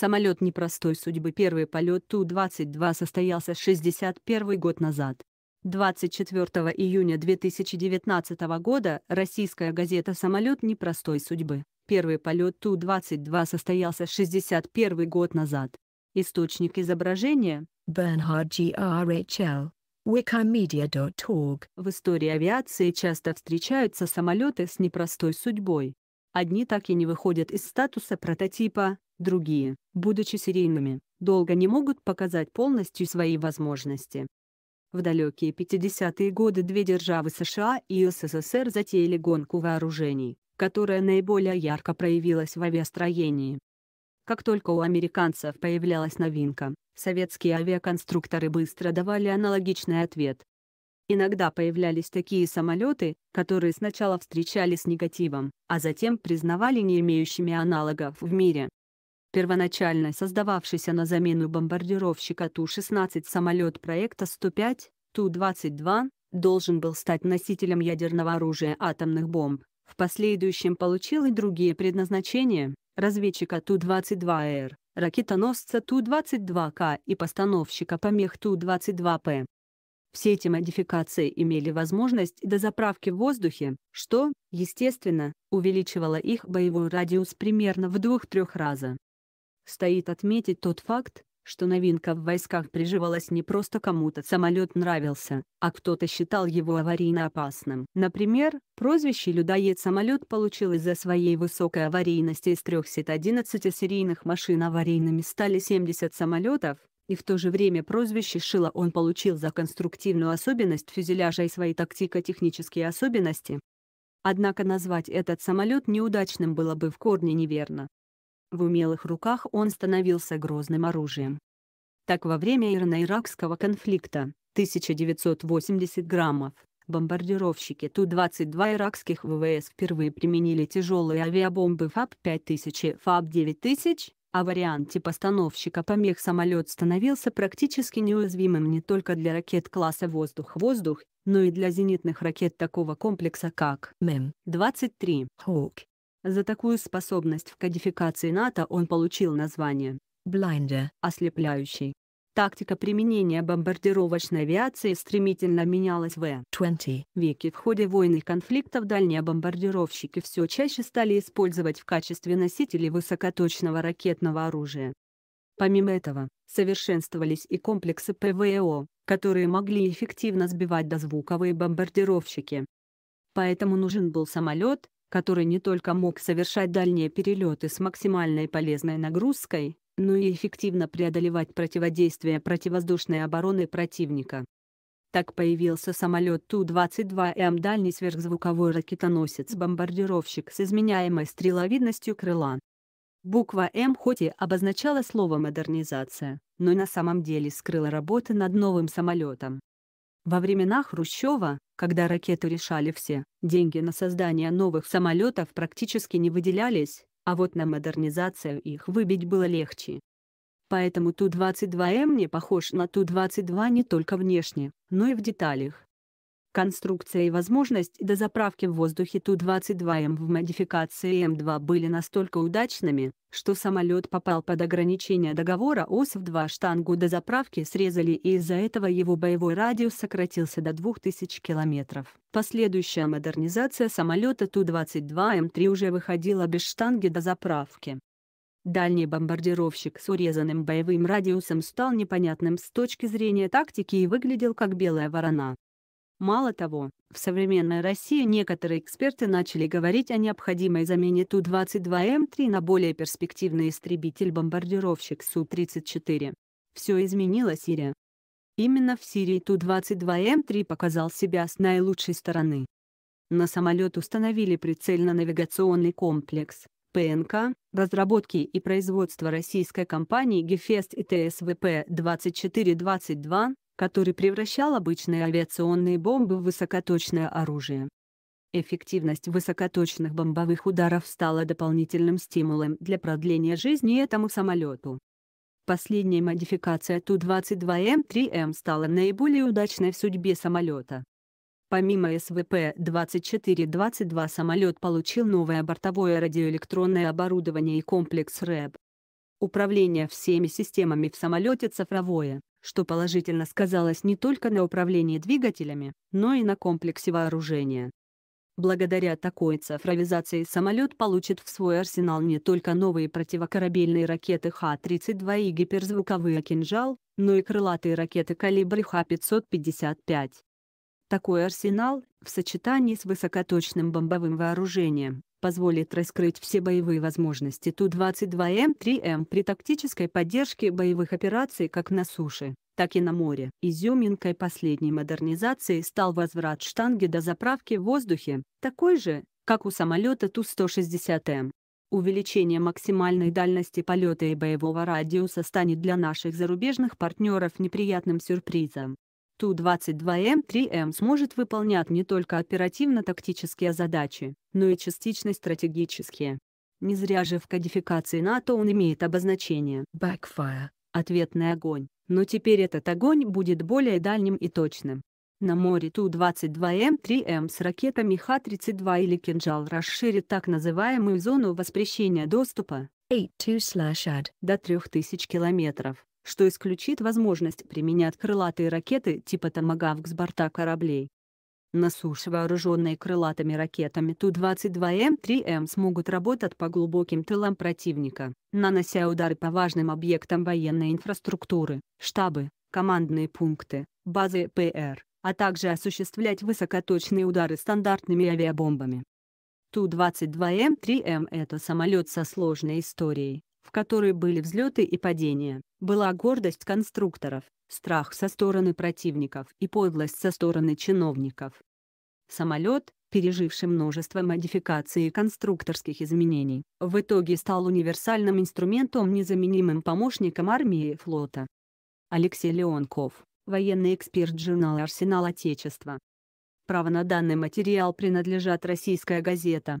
Самолет непростой судьбы первый полет Ту-22 состоялся 61 год назад. 24 июня 2019 года российская газета «Самолет непростой судьбы». Первый полет Ту-22 состоялся 61 год назад. Источник изображения – Bernhard GRHL. Wikimedia.org. В истории авиации часто встречаются самолеты с непростой судьбой. Одни так и не выходят из статуса прототипа, Другие, будучи серийными, долго не могут показать полностью свои возможности. В далекие 50-е годы две державы США и СССР затеяли гонку вооружений, которая наиболее ярко проявилась в авиастроении. Как только у американцев появлялась новинка, советские авиаконструкторы быстро давали аналогичный ответ. Иногда появлялись такие самолеты, которые сначала встречали с негативом, а затем признавали не имеющими аналогов в мире. Первоначально создававшийся на замену бомбардировщика Ту-16 самолет проекта 105, Ту-22, должен был стать носителем ядерного оружия атомных бомб. В последующем получил и другие предназначения – разведчика Ту-22Р, ракетоносца Ту-22К и постановщика помех Ту-22П. Все эти модификации имели возможность дозаправки в воздухе, что, естественно, увеличивало их боевой радиус примерно в 2-3 раза. Стоит отметить тот факт, что новинка в войсках приживалась не просто кому-то самолет нравился, а кто-то считал его аварийно опасным. Например, прозвище «Людоед самолет» получил из-за своей высокой аварийности из 311 серийных машин аварийными стали 70 самолетов, и в то же время прозвище Шило он получил за конструктивную особенность фюзеляжа и свои тактико-технические особенности. Однако назвать этот самолет неудачным было бы в корне неверно. В умелых руках он становился грозным оружием. Так во время ирано-иракского конфликта 1980 граммов бомбардировщики Ту-22 иракских ВВС впервые применили тяжелые авиабомбы ФАБ-5000 и ФАБ-9000, а вариант типа постановщика помех самолет становился практически неуязвимым не только для ракет класса «воздух-воздух», но и для зенитных ракет такого комплекса как МЭМ-23, «Хоук» За такую способность в кодификации НАТО он получил название «блайндер» — ослепляющий. Тактика применения бомбардировочной авиации стремительно менялась в 20 веке. В ходе войн и конфликтов дальние бомбардировщики все чаще стали использовать в качестве носителей высокоточного ракетного оружия. Помимо этого, совершенствовались и комплексы ПВО, которые могли эффективно сбивать дозвуковые бомбардировщики. Поэтому нужен был самолет, который не только мог совершать дальние перелеты с максимальной полезной нагрузкой, но и эффективно преодолевать противодействие противовоздушной обороны противника. Так появился самолет Ту-22М дальний сверхзвуковой ракетоносец-бомбардировщик с изменяемой стреловидностью крыла. Буква «М» хоть и обозначала слово «модернизация», но на самом деле скрыла работы над новым самолетом. Во времена Хрущева, когда ракету решали все, деньги на создание новых самолетов практически не выделялись, а вот на модернизацию их выбить было легче. Поэтому Ту-22М не похож на Ту-22 не только внешне, но и в деталях. Конструкция и возможность дозаправки в воздухе Ту-22М в модификации М2 были настолько удачными, что самолет попал под ограничение договора ОСВ-2 штангу дозаправки срезали и из-за этого его боевой радиус сократился до 2000 км. Последующая модернизация самолета Ту-22М3 уже выходила без штанги дозаправки. Дальний бомбардировщик с урезанным боевым радиусом стал непонятным с точки зрения тактики и выглядел как белая ворона. Мало того, в современной России некоторые эксперты начали говорить о необходимой замене Ту-22М3 на более перспективный истребитель-бомбардировщик Су-34. Все изменила Сирия. Именно в Сирии Ту-22М3 показал себя с наилучшей стороны. На самолет установили прицельно-навигационный комплекс, ПНК, разработки и производства российской компании Гефест и ТСВП-2422, который превращал обычные авиационные бомбы в высокоточное оружие. Эффективность высокоточных бомбовых ударов стала дополнительным стимулом для продления жизни этому самолету. Последняя модификация Ту-22М3М стала наиболее удачной в судьбе самолета. Помимо свп 24 22 самолет получил новое бортовое радиоэлектронное оборудование и комплекс РЭБ. Управление всеми системами в самолете цифровое что положительно сказалось не только на управлении двигателями, но и на комплексе вооружения. Благодаря такой цифровизации самолет получит в свой арсенал не только новые противокорабельные ракеты Х-32 и гиперзвуковые а «Кинжал», но и крылатые ракеты калибра Х-555. Такой арсенал, в сочетании с высокоточным бомбовым вооружением, позволит раскрыть все боевые возможности Ту-22М-3М при тактической поддержке боевых операций как на суше, так и на море. Изюминкой последней модернизации стал возврат штанги до заправки в воздухе, такой же, как у самолета Ту-160М. Увеличение максимальной дальности полета и боевого радиуса станет для наших зарубежных партнеров неприятным сюрпризом. Ту-22М3М сможет выполнять не только оперативно-тактические задачи, но и частично стратегические. Не зря же в кодификации НАТО он имеет обозначение «backfire» — ответный огонь, но теперь этот огонь будет более дальним и точным. На море Ту-22М3М с ракетами Х-32 или «Кинжал» расширит так называемую зону воспрещения доступа 82 до 3000 километров что исключит возможность применять крылатые ракеты типа «Томагавк» с борта кораблей. На суше вооруженные крылатыми ракетами Ту-22М-3М смогут работать по глубоким тылам противника, нанося удары по важным объектам военной инфраструктуры, штабы, командные пункты, базы ПР, а также осуществлять высокоточные удары стандартными авиабомбами. Ту-22М-3М – это самолет со сложной историей, в которой были взлеты и падения, была гордость конструкторов, страх со стороны противников и подлость со стороны чиновников. Самолет, переживший множество модификаций и конструкторских изменений, в итоге стал универсальным инструментом незаменимым помощником армии и флота. Алексей Леонков, военный эксперт журнала «Арсенал Отечества». Право на данный материал принадлежат «Российская газета»,